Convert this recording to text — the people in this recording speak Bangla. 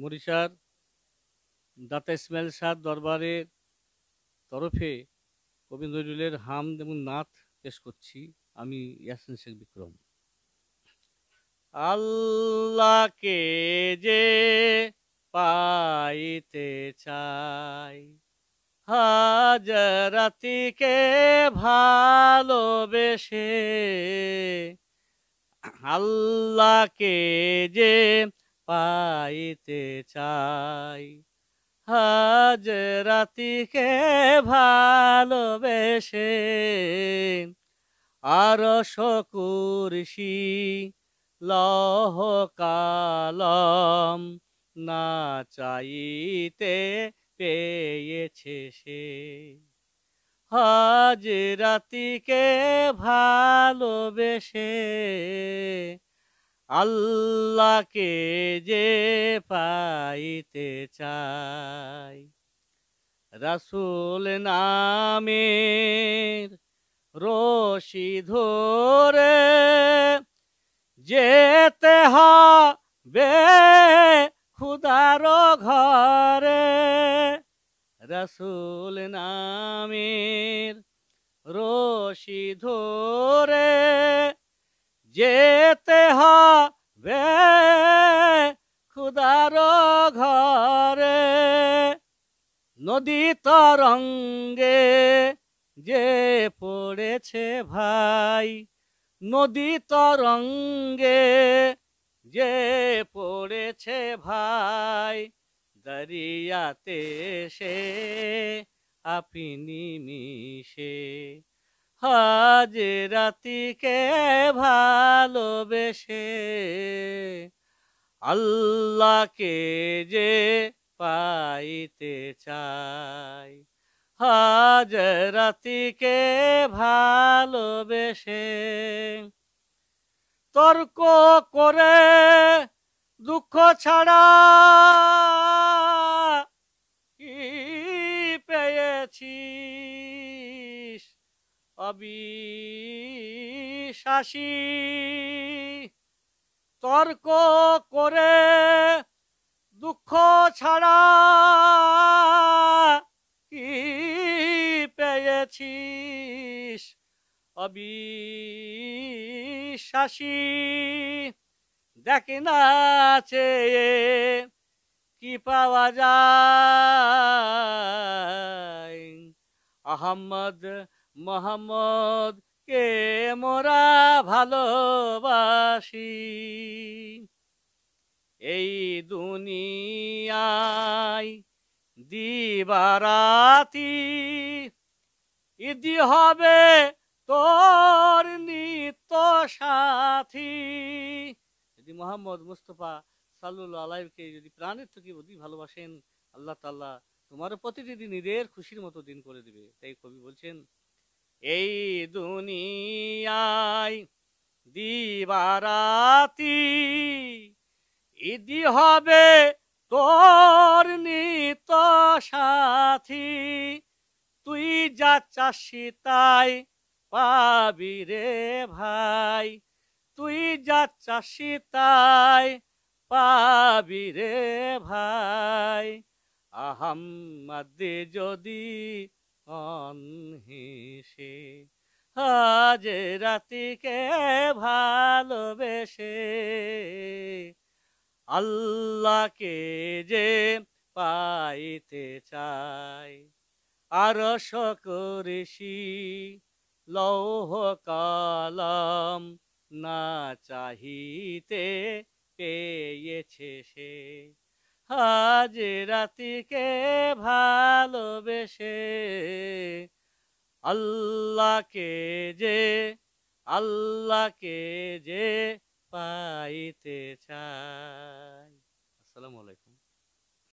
মরিশার দাতা ইসমাইল শাহ দরবারের তরফে কবি নজরুলের হাম এবং নাথ পেশ করছি আমি ইয়াসিন শেখ বিক্রম আল্লাহকে যে পাইতে চাই হাজরাতিকে ভালোবেসে আল্লাহকে যে পাইতে চাই আজ রাতিকে ভালোবেসে আর শকুরশি লহ কালম না চাইতে পেয়েছে সে হাজ রাতিকে ভালোবেসে আল্লাহকে যে পাইতে চাই রাসুল নামের রশি ধরে যেতে হবে খুদার ঘরে রসুল নামের রশি ধরে যেতে হবে খুদার ঘরে নদী তরঙ্গে যে পড়েছে ভাই নদী তরঙ্গে যে পড়েছে ভাই দরিয়াতে সে আপনি মিশে রাতিকে ভালোবেসে আল্লাহকে যে পাইতে চাই রাতিকে ভালোবেসে তর্ক করে দুঃখ ছাড়া অবিশ্বাসী তর্ক করে দুঃখ ছাড়া কি পেয়েছিস অবিশ্বাসী দেখি না চেয়ে কি পাওয়া যায় আহম্মদ মোহাম্মদ কে মোরা ভালোবাসি এই দুনিয়ায় দিবারাতি ইদি হবে তোর নিত সাথী যদি মোহাম্মদ মুস্তফা সাল্লু আলাইকে যদি প্রাণের থেকে অতি ভালোবাসেন আল্লাহ তাল্লাহ তোমার প্রতিটি দিন ঈদের খুশির মতো দিন করে দিবে তাই কবি বলছেন এই দুনিয়ায় দিবারাতি ইদি হবে তোর নিত সাথী তুই যা চাষি তাই পাবি রে ভাই তুই যা চাষি তাই পাবি রে ভাই আহাম্মাদে যদি অন হিসে আজ রাতিকে ভালোবেসে আল্লাহকে যে পাইতে চাই আর সকরিষি লৌহ কলম না চাহিতে পেয়েছে সে রাতিকে ভালোবেসে আল্লাহকে যে আল্লাহকে যে পাইতে চাই আসসালামু আলাইকুম